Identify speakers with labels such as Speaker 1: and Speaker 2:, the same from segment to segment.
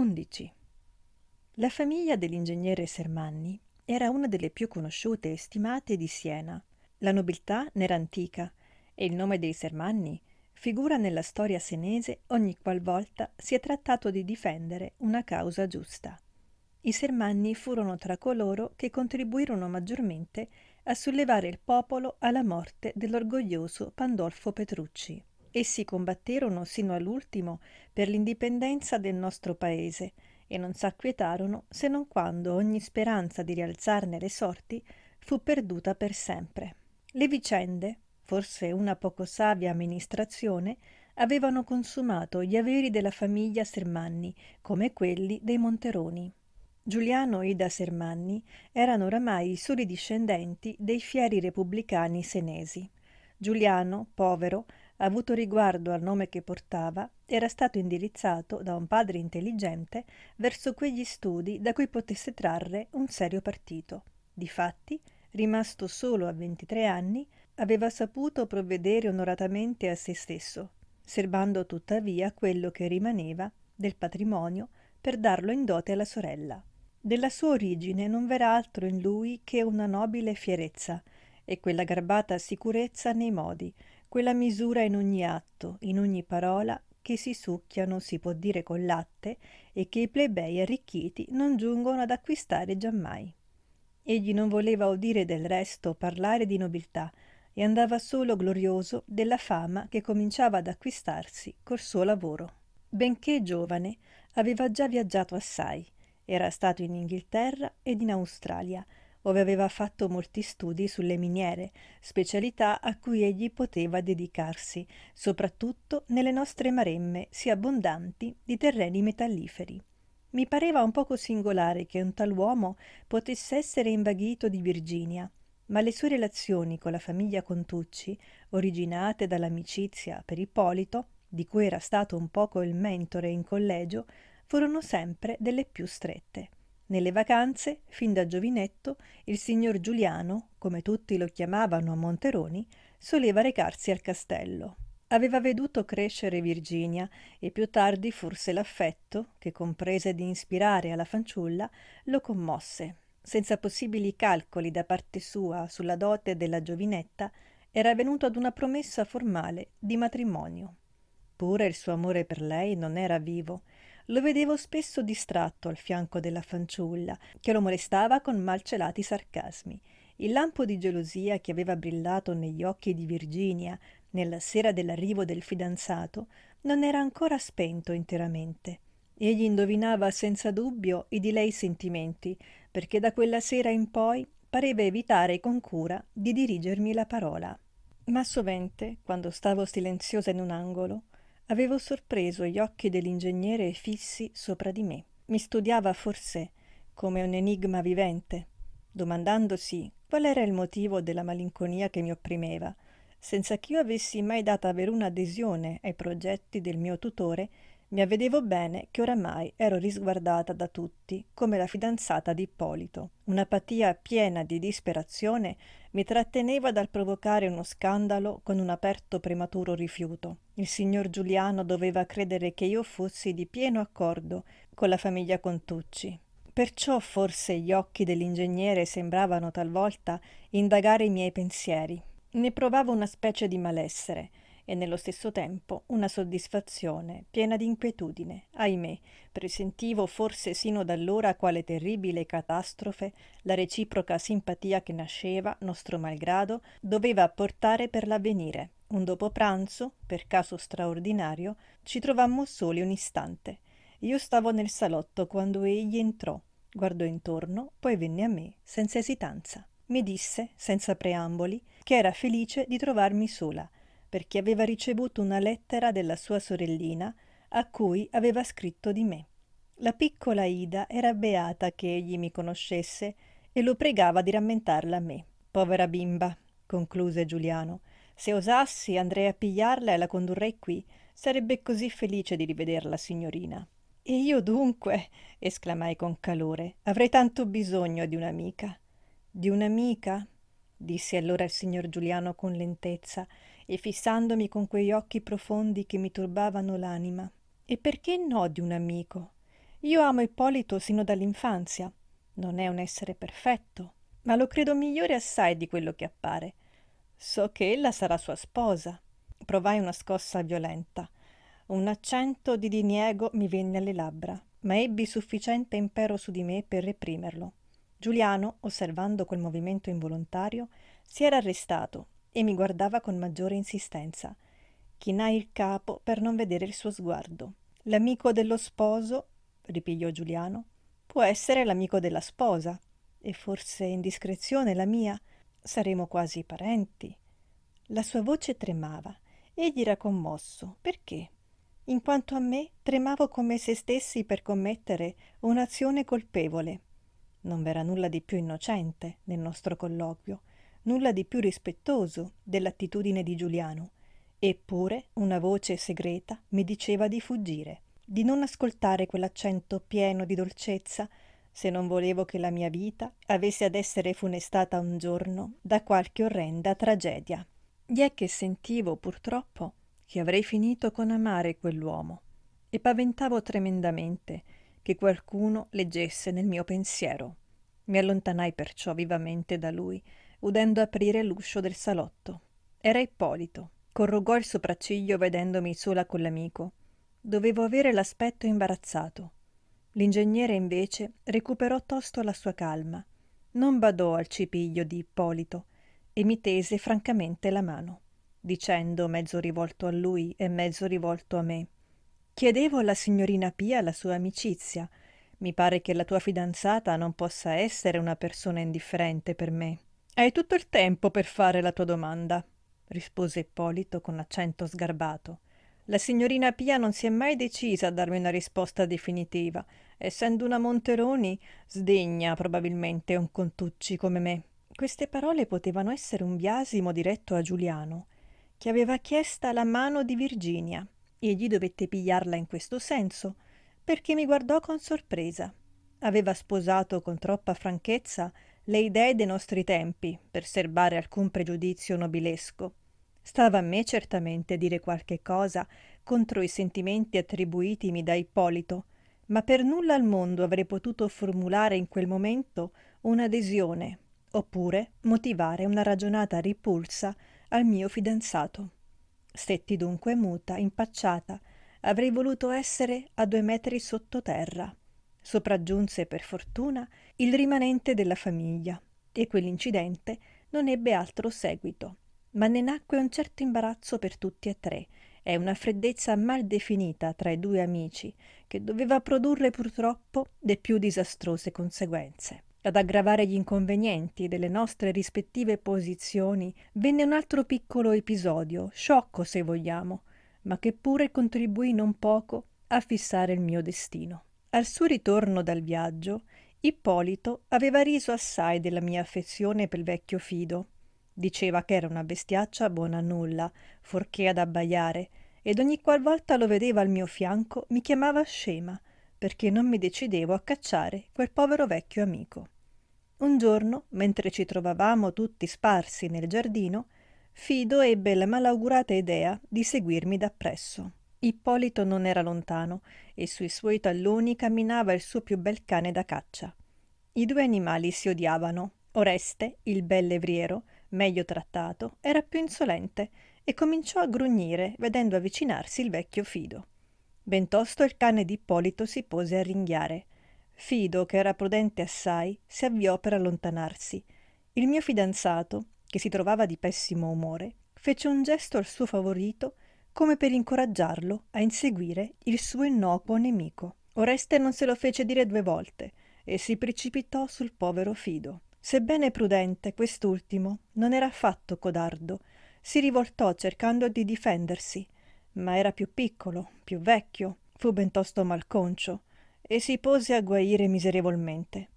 Speaker 1: 11. La famiglia dell'ingegnere Sermanni era una delle più conosciute e stimate di Siena. La nobiltà n'era antica e il nome dei Sermanni figura nella storia senese ogni qualvolta si è trattato di difendere una causa giusta. I Sermanni furono tra coloro che contribuirono maggiormente a sollevare il popolo alla morte dell'orgoglioso Pandolfo Petrucci. Essi combatterono sino all'ultimo per l'indipendenza del nostro paese e non s'acquietarono se non quando ogni speranza di rialzarne le sorti fu perduta per sempre. Le vicende, forse una poco savia amministrazione, avevano consumato gli averi della famiglia Sermanni, come quelli dei Monteroni. Giuliano e Ida Sermanni erano oramai i soli discendenti dei fieri repubblicani senesi. Giuliano, povero, avuto riguardo al nome che portava, era stato indirizzato da un padre intelligente verso quegli studi da cui potesse trarre un serio partito. Difatti, rimasto solo a 23 anni, aveva saputo provvedere onoratamente a se stesso, serbando tuttavia quello che rimaneva del patrimonio per darlo in dote alla sorella. Della sua origine non verrà altro in lui che una nobile fierezza e quella garbata sicurezza nei modi, quella misura in ogni atto, in ogni parola, che si succhiano, si può dire col latte, e che i plebei arricchiti non giungono ad acquistare giammai. Egli non voleva udire del resto parlare di nobiltà, e andava solo glorioso della fama che cominciava ad acquistarsi col suo lavoro. Benché giovane, aveva già viaggiato assai, era stato in Inghilterra ed in Australia, ove aveva fatto molti studi sulle miniere, specialità a cui egli poteva dedicarsi, soprattutto nelle nostre maremme, sì abbondanti, di terreni metalliferi. Mi pareva un poco singolare che un tal uomo potesse essere invaghito di Virginia, ma le sue relazioni con la famiglia Contucci, originate dall'amicizia per Ippolito, di cui era stato un poco il mentore in collegio, furono sempre delle più strette. Nelle vacanze, fin da giovinetto, il signor Giuliano, come tutti lo chiamavano a Monteroni, soleva recarsi al castello. Aveva veduto crescere Virginia e più tardi forse l'affetto, che comprese di inspirare alla fanciulla, lo commosse. Senza possibili calcoli da parte sua sulla dote della giovinetta, era venuto ad una promessa formale di matrimonio. Pure il suo amore per lei non era vivo lo vedevo spesso distratto al fianco della fanciulla, che lo molestava con malcelati sarcasmi. Il lampo di gelosia che aveva brillato negli occhi di Virginia nella sera dell'arrivo del fidanzato non era ancora spento interamente. Egli indovinava senza dubbio i di lei sentimenti, perché da quella sera in poi pareva evitare con cura di dirigermi la parola. Ma sovente, quando stavo silenziosa in un angolo, Avevo sorpreso gli occhi dell'ingegnere fissi sopra di me. Mi studiava forse come un enigma vivente, domandandosi qual era il motivo della malinconia che mi opprimeva, senza che io avessi mai data veruna adesione ai progetti del mio tutore mi avvedevo bene che oramai ero risguardata da tutti come la fidanzata di Ippolito. Un'apatia piena di disperazione mi tratteneva dal provocare uno scandalo con un aperto prematuro rifiuto. Il signor Giuliano doveva credere che io fossi di pieno accordo con la famiglia Contucci. Perciò forse gli occhi dell'ingegnere sembravano talvolta indagare i miei pensieri. Ne provavo una specie di malessere e nello stesso tempo una soddisfazione piena di inquietudine. Ahimè, presentivo forse sino ad allora quale terribile catastrofe la reciproca simpatia che nasceva, nostro malgrado, doveva portare per l'avvenire. Un dopo pranzo, per caso straordinario, ci trovammo soli un istante. Io stavo nel salotto quando egli entrò, guardò intorno, poi venne a me senza esitanza. Mi disse, senza preamboli, che era felice di trovarmi sola perché aveva ricevuto una lettera della sua sorellina a cui aveva scritto di me. La piccola Ida era beata che egli mi conoscesse e lo pregava di rammentarla a me. Povera bimba, concluse Giuliano. Se osassi andrei a pigliarla e la condurrei qui. Sarebbe così felice di rivederla, signorina. E io dunque, esclamai con calore, avrei tanto bisogno di un'amica. Di un'amica? disse allora il signor Giuliano con lentezza, e fissandomi con quegli occhi profondi che mi turbavano l'anima. E perché no di un amico? Io amo Ippolito sino dall'infanzia. Non è un essere perfetto, ma lo credo migliore assai di quello che appare. So che ella sarà sua sposa. Provai una scossa violenta. Un accento di diniego mi venne alle labbra, ma ebbi sufficiente impero su di me per reprimerlo. Giuliano, osservando quel movimento involontario, si era arrestato e mi guardava con maggiore insistenza. Chinai il capo per non vedere il suo sguardo. L'amico dello sposo, ripigliò Giuliano, può essere l'amico della sposa, e forse indiscrezione la mia. Saremo quasi parenti. La sua voce tremava. Egli era commosso. Perché? In quanto a me, tremavo come se stessi per commettere un'azione colpevole. Non v'era nulla di più innocente nel nostro colloquio, nulla di più rispettoso dell'attitudine di Giuliano, eppure una voce segreta mi diceva di fuggire, di non ascoltare quell'accento pieno di dolcezza, se non volevo che la mia vita avesse ad essere funestata un giorno da qualche orrenda tragedia. Gli è che sentivo purtroppo che avrei finito con amare quell'uomo e paventavo tremendamente che qualcuno leggesse nel mio pensiero. Mi allontanai perciò vivamente da lui udendo aprire l'uscio del salotto. Era Ippolito. Corrugò il sopracciglio vedendomi sola con l'amico. Dovevo avere l'aspetto imbarazzato. L'ingegnere invece recuperò tosto la sua calma, non badò al cipiglio di Ippolito e mi tese francamente la mano, dicendo mezzo rivolto a lui e mezzo rivolto a me. Chiedevo alla signorina Pia la sua amicizia. Mi pare che la tua fidanzata non possa essere una persona indifferente per me. Hai tutto il tempo per fare la tua domanda, rispose Ippolito con accento sgarbato. La signorina Pia non si è mai decisa a darmi una risposta definitiva. Essendo una Monteroni, sdegna probabilmente un contucci come me. Queste parole potevano essere un biasimo diretto a Giuliano, che aveva chiesta la mano di Virginia. Egli dovette pigliarla in questo senso, perché mi guardò con sorpresa. Aveva sposato con troppa franchezza le idee dei nostri tempi, per serbare alcun pregiudizio nobilesco. Stava a me certamente dire qualche cosa contro i sentimenti attribuitimi da Ippolito, ma per nulla al mondo avrei potuto formulare in quel momento un'adesione, oppure motivare una ragionata ripulsa al mio fidanzato. Stetti dunque muta, impacciata, avrei voluto essere a due metri sottoterra. Sopraggiunse per fortuna il rimanente della famiglia, e quell'incidente non ebbe altro seguito. Ma ne nacque un certo imbarazzo per tutti e tre, e una freddezza mal definita tra i due amici, che doveva produrre purtroppo le più disastrose conseguenze. Ad aggravare gli inconvenienti delle nostre rispettive posizioni venne un altro piccolo episodio, sciocco se vogliamo, ma che pure contribuì non poco a fissare il mio destino. Al suo ritorno dal viaggio, Ippolito aveva riso assai della mia affezione per il vecchio Fido. Diceva che era una bestiaccia buona a nulla, forché ad abbaiare, ed ogni qualvolta lo vedeva al mio fianco mi chiamava scema, perché non mi decidevo a cacciare quel povero vecchio amico. Un giorno, mentre ci trovavamo tutti sparsi nel giardino, Fido ebbe la malaugurata idea di seguirmi dappresso. Ippolito non era lontano e sui suoi talloni camminava il suo più bel cane da caccia. I due animali si odiavano. Oreste, il bel levriero, meglio trattato, era più insolente e cominciò a grugnire vedendo avvicinarsi il vecchio Fido. Bentosto il cane di Ippolito si pose a ringhiare. Fido, che era prudente assai, si avviò per allontanarsi. Il mio fidanzato, che si trovava di pessimo umore, fece un gesto al suo favorito come per incoraggiarlo a inseguire il suo innocuo nemico. Oreste non se lo fece dire due volte e si precipitò sul povero Fido. Sebbene prudente, quest'ultimo non era affatto codardo. Si rivoltò cercando di difendersi, ma era più piccolo, più vecchio, fu bentosto malconcio e si pose a guaire miserevolmente.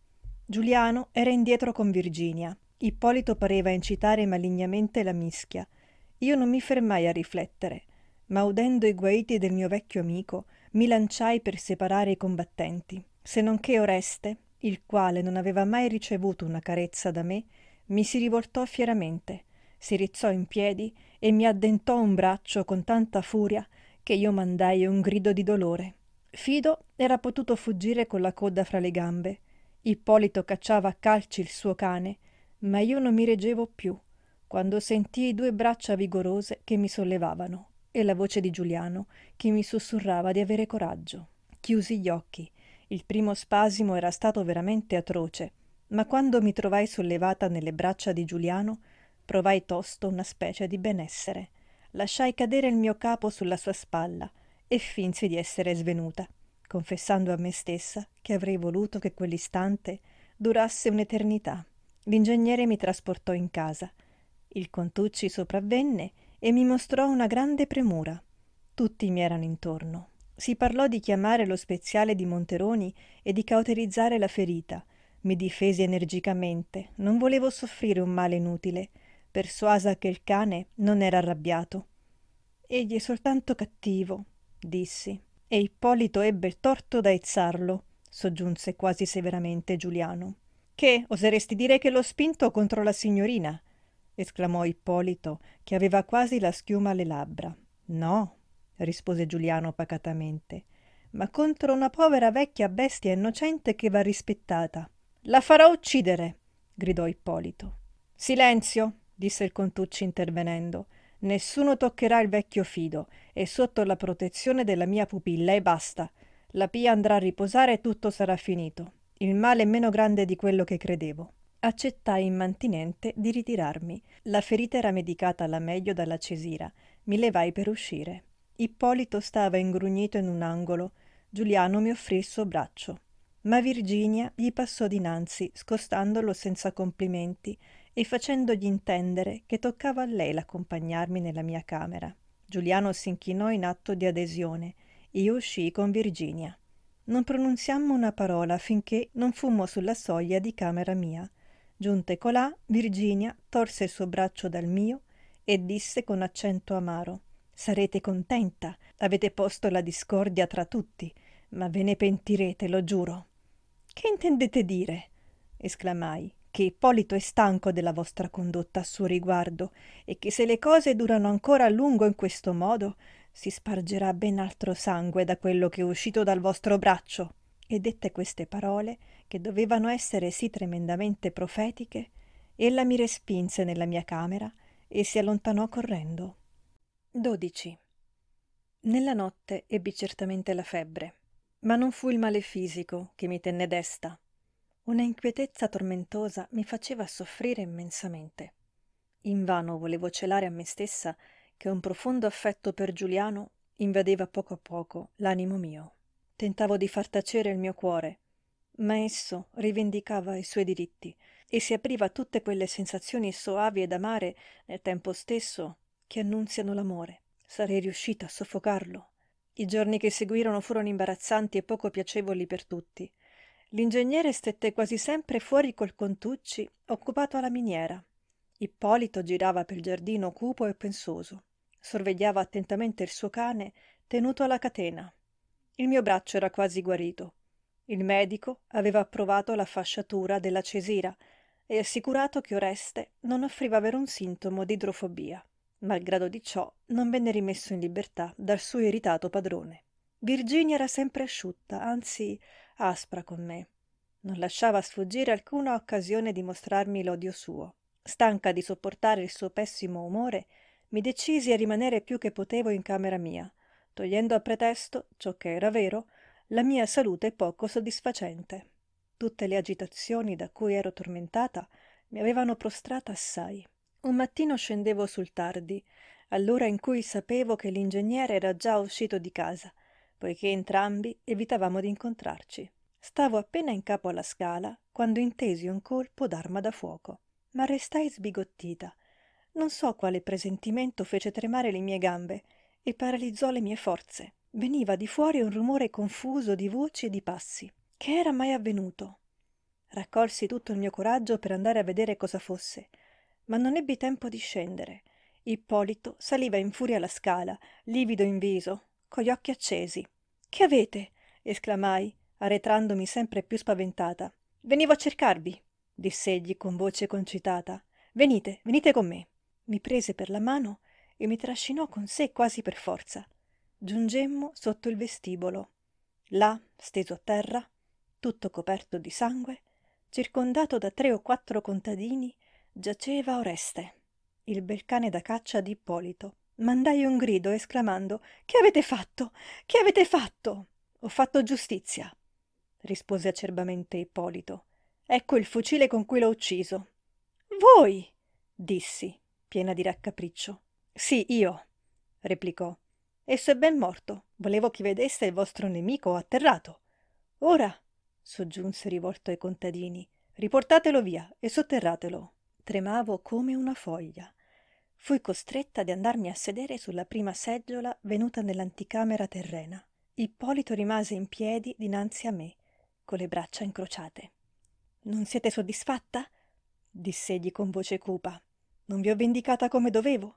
Speaker 1: Giuliano era indietro con Virginia. Ippolito pareva incitare malignamente la mischia. Io non mi fermai a riflettere ma udendo i guaiti del mio vecchio amico, mi lanciai per separare i combattenti, se non che Oreste, il quale non aveva mai ricevuto una carezza da me, mi si rivoltò fieramente, si rizzò in piedi e mi addentò un braccio con tanta furia che io mandai un grido di dolore. Fido era potuto fuggire con la coda fra le gambe. Ippolito cacciava a calci il suo cane, ma io non mi reggevo più quando sentii due braccia vigorose che mi sollevavano e la voce di Giuliano che mi sussurrava di avere coraggio. Chiusi gli occhi. Il primo spasimo era stato veramente atroce, ma quando mi trovai sollevata nelle braccia di Giuliano, provai tosto una specie di benessere. Lasciai cadere il mio capo sulla sua spalla e finsi di essere svenuta, confessando a me stessa che avrei voluto che quell'istante durasse un'eternità. L'ingegnere mi trasportò in casa. Il Contucci sopravvenne e mi mostrò una grande premura. Tutti mi erano intorno. Si parlò di chiamare lo speziale di Monteroni e di cauterizzare la ferita. Mi difesi energicamente, non volevo soffrire un male inutile, persuasa che il cane non era arrabbiato. Egli è soltanto cattivo, dissi, e Ippolito ebbe il torto d'aizzarlo, soggiunse quasi severamente Giuliano. Che oseresti dire che l'ho spinto contro la signorina? esclamò Ippolito, che aveva quasi la schiuma alle labbra. No, rispose Giuliano pacatamente, ma contro una povera vecchia bestia innocente che va rispettata. La farò uccidere, gridò Ippolito. Silenzio, disse il contucci intervenendo. Nessuno toccherà il vecchio fido, è sotto la protezione della mia pupilla e basta. La pia andrà a riposare e tutto sarà finito. Il male è meno grande di quello che credevo accettai immantinente di ritirarmi. La ferita era medicata alla meglio dalla Cesira. Mi levai per uscire. Ippolito stava ingrugnito in un angolo. Giuliano mi offrì il suo braccio. Ma Virginia gli passò dinanzi, scostandolo senza complimenti e facendogli intendere che toccava a lei l'accompagnarmi nella mia camera. Giuliano s'inchinò in atto di adesione. Io uscii con Virginia. Non pronunziammo una parola finché non fummo sulla soglia di camera mia. Giunte colà, Virginia torse il suo braccio dal mio e disse con accento amaro Sarete contenta, avete posto la discordia tra tutti, ma ve ne pentirete, lo giuro. Che intendete dire? esclamai, che Ippolito è stanco della vostra condotta a suo riguardo e che se le cose durano ancora a lungo in questo modo, si spargerà ben altro sangue da quello che è uscito dal vostro braccio. E dette queste parole, che dovevano essere sì tremendamente profetiche, ella mi respinse nella mia camera e si allontanò correndo. 12. Nella notte ebbi certamente la febbre, ma non fu il male fisico che mi tenne desta. Una inquietezza tormentosa mi faceva soffrire immensamente. Invano volevo celare a me stessa che un profondo affetto per Giuliano invadeva poco a poco l'animo mio. Tentavo di far tacere il mio cuore, ma esso rivendicava i suoi diritti e si apriva a tutte quelle sensazioni soavi ed amare nel tempo stesso che annunziano l'amore. Sarei riuscita a soffocarlo. I giorni che seguirono furono imbarazzanti e poco piacevoli per tutti. L'ingegnere stette quasi sempre fuori col Contucci, occupato alla miniera. Ippolito girava per il giardino cupo e pensoso. Sorvegliava attentamente il suo cane, tenuto alla catena. Il mio braccio era quasi guarito. Il medico aveva approvato la fasciatura della Cesira e assicurato che Oreste non offriva verun sintomo di idrofobia. Malgrado di ciò, non venne rimesso in libertà dal suo irritato padrone. Virginia era sempre asciutta, anzi aspra con me. Non lasciava sfuggire alcuna occasione di mostrarmi l'odio suo. Stanca di sopportare il suo pessimo umore, mi decisi a rimanere più che potevo in camera mia togliendo a pretesto ciò che era vero la mia salute poco soddisfacente. Tutte le agitazioni da cui ero tormentata mi avevano prostrata assai. Un mattino scendevo sul tardi, all'ora in cui sapevo che l'ingegnere era già uscito di casa, poiché entrambi evitavamo di incontrarci. Stavo appena in capo alla scala quando intesi un colpo d'arma da fuoco, ma restai sbigottita. Non so quale presentimento fece tremare le mie gambe e paralizzò le mie forze. Veniva di fuori un rumore confuso di voci e di passi. Che era mai avvenuto? Raccolsi tutto il mio coraggio per andare a vedere cosa fosse, ma non ebbi tempo di scendere. Ippolito saliva in furia la scala, livido in viso, con gli occhi accesi. Che avete? esclamai, arretrandomi sempre più spaventata. Venivo a cercarvi, diss'egli con voce concitata. Venite, venite con me. Mi prese per la mano e mi trascinò con sé quasi per forza. Giungemmo sotto il vestibolo. Là, steso a terra, tutto coperto di sangue, circondato da tre o quattro contadini, giaceva Oreste, il bel cane da caccia di Ippolito. Mandai un grido esclamando Che avete fatto? Che avete fatto? Ho fatto giustizia, rispose acerbamente Ippolito. Ecco il fucile con cui l'ho ucciso. Voi? dissi, piena di raccapriccio. Sì, io, replicò. Esso è ben morto. Volevo che vedesse il vostro nemico atterrato. Ora, soggiunse rivolto ai contadini, riportatelo via e sotterratelo. Tremavo come una foglia. Fui costretta ad andarmi a sedere sulla prima seggiola venuta nell'anticamera terrena. Ippolito rimase in piedi dinanzi a me, con le braccia incrociate. Non siete soddisfatta? diss'egli con voce cupa. Non vi ho vendicata come dovevo?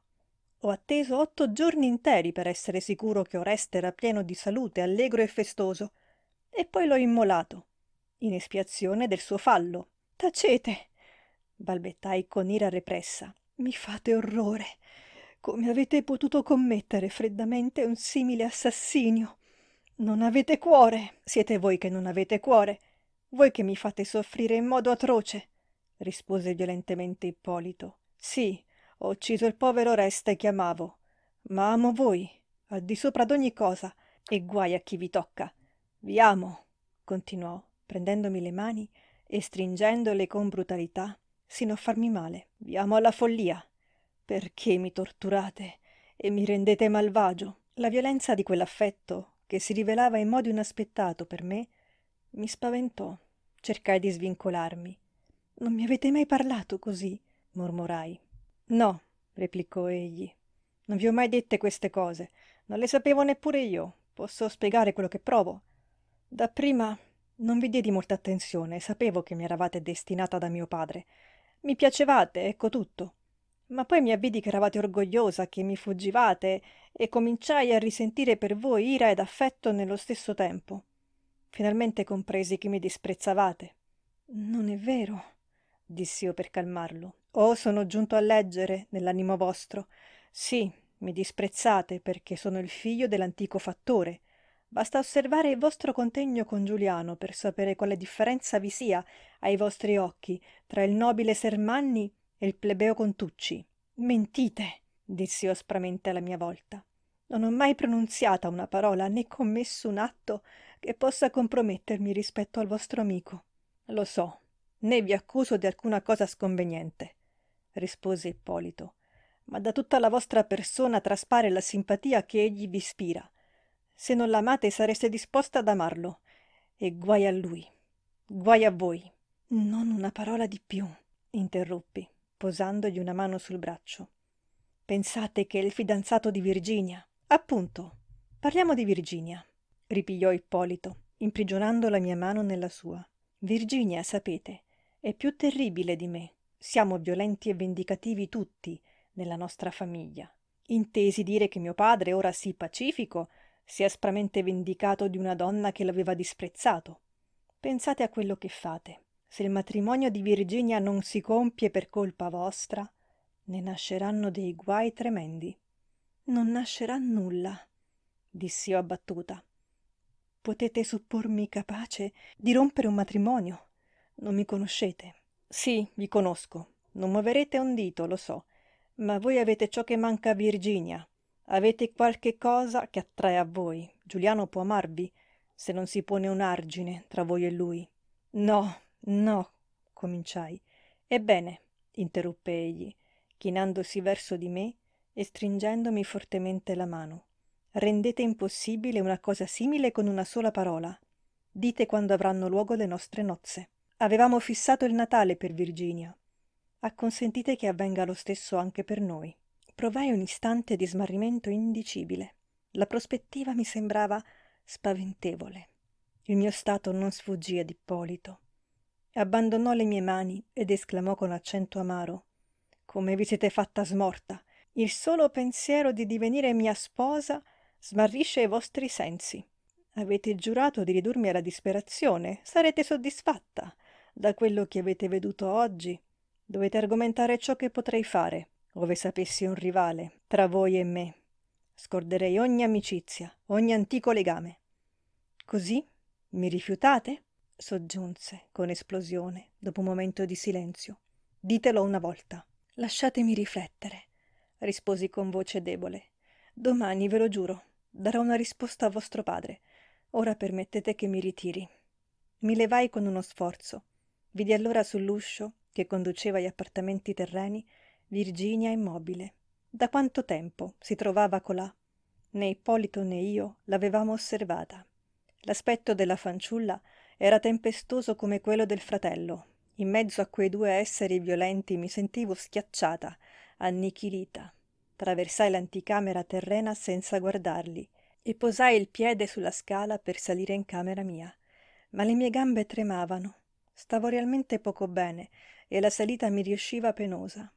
Speaker 1: Ho atteso otto giorni interi per essere sicuro che Oreste era pieno di salute, allegro e festoso, e poi l'ho immolato, in espiazione del suo fallo. Tacete! balbettai con ira repressa. Mi fate orrore! Come avete potuto commettere freddamente un simile assassinio? Non avete cuore! Siete voi che non avete cuore! Voi che mi fate soffrire in modo atroce! rispose violentemente Ippolito. Sì, ho ucciso il povero Oreste che amavo, ma amo voi, al di sopra d'ogni cosa, e guai a chi vi tocca. Vi amo, continuò, prendendomi le mani e stringendole con brutalità, sino a farmi male. Vi amo alla follia. Perché mi torturate e mi rendete malvagio? La violenza di quell'affetto, che si rivelava in modo inaspettato per me, mi spaventò. Cercai di svincolarmi. Non mi avete mai parlato così, mormorai no replicò egli non vi ho mai dette queste cose non le sapevo neppure io posso spiegare quello che provo dapprima non vi diedi molta attenzione sapevo che mi eravate destinata da mio padre mi piacevate ecco tutto ma poi mi avvidi che eravate orgogliosa che mi fuggivate e cominciai a risentire per voi ira ed affetto nello stesso tempo finalmente compresi che mi disprezzavate non è vero dissi io per calmarlo Oh, sono giunto a leggere nell'animo vostro. Sì, mi disprezzate perché sono il figlio dell'antico fattore. Basta osservare il vostro contegno con Giuliano per sapere quale differenza vi sia ai vostri occhi tra il nobile Sermanni e il plebeo Contucci. Mentite, dissi aspramente alla mia volta. Non ho mai pronunziata una parola né commesso un atto che possa compromettermi rispetto al vostro amico. Lo so, né vi accuso di alcuna cosa sconveniente rispose Ippolito, ma da tutta la vostra persona traspare la simpatia che egli vi ispira. Se non l'amate sareste disposta ad amarlo. E guai a lui, guai a voi. Non una parola di più, interruppi, posandogli una mano sul braccio. Pensate che è il fidanzato di Virginia. Appunto, parliamo di Virginia, ripigliò Ippolito, imprigionando la mia mano nella sua. Virginia, sapete, è più terribile di me. Siamo violenti e vendicativi tutti nella nostra famiglia. Intesi dire che mio padre, ora sì pacifico, si è aspramente vendicato di una donna che l'aveva disprezzato. Pensate a quello che fate. Se il matrimonio di Virginia non si compie per colpa vostra, ne nasceranno dei guai tremendi. Non nascerà nulla, dissi io abbattuta. Potete suppormi capace di rompere un matrimonio. Non mi conoscete. Sì, vi conosco. Non muoverete un dito, lo so. Ma voi avete ciò che manca a Virginia. Avete qualche cosa che attrae a voi. Giuliano può amarvi, se non si pone un argine tra voi e lui. No, no, cominciai. Ebbene, interruppe egli, chinandosi verso di me e stringendomi fortemente la mano. Rendete impossibile una cosa simile con una sola parola. Dite quando avranno luogo le nostre nozze. Avevamo fissato il Natale per Virginia. Acconsentite che avvenga lo stesso anche per noi. Provai un istante di smarrimento indicibile. La prospettiva mi sembrava spaventevole. Il mio stato non sfuggì ad Ippolito. Abbandonò le mie mani ed esclamò con accento amaro Come vi siete fatta smorta! Il solo pensiero di divenire mia sposa smarrisce i vostri sensi. Avete giurato di ridurmi alla disperazione. Sarete soddisfatta da quello che avete veduto oggi, dovete argomentare ciò che potrei fare, ove sapessi un rivale tra voi e me. Scorderei ogni amicizia, ogni antico legame. Così mi rifiutate? soggiunse con esplosione, dopo un momento di silenzio. Ditelo una volta. Lasciatemi riflettere, risposi con voce debole. Domani, ve lo giuro, darò una risposta a vostro padre. Ora permettete che mi ritiri. Mi levai con uno sforzo vidi allora sull'uscio che conduceva agli appartamenti terreni virginia immobile da quanto tempo si trovava colà né ippolito né io l'avevamo osservata l'aspetto della fanciulla era tempestoso come quello del fratello in mezzo a quei due esseri violenti mi sentivo schiacciata annichilita traversai l'anticamera terrena senza guardarli e posai il piede sulla scala per salire in camera mia ma le mie gambe tremavano Stavo realmente poco bene e la salita mi riusciva penosa.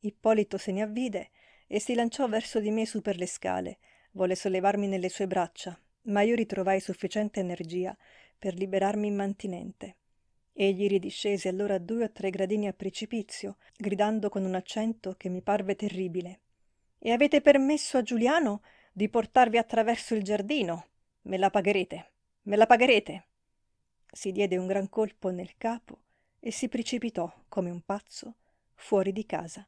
Speaker 1: Ippolito se ne avvide e si lanciò verso di me su per le scale. Volle sollevarmi nelle sue braccia, ma io ritrovai sufficiente energia per liberarmi immantinente. Egli ridiscese allora due o tre gradini a precipizio, gridando con un accento che mi parve terribile. E avete permesso a Giuliano di portarvi attraverso il giardino? Me la pagherete, me la pagherete si diede un gran colpo nel capo e si precipitò come un pazzo fuori di casa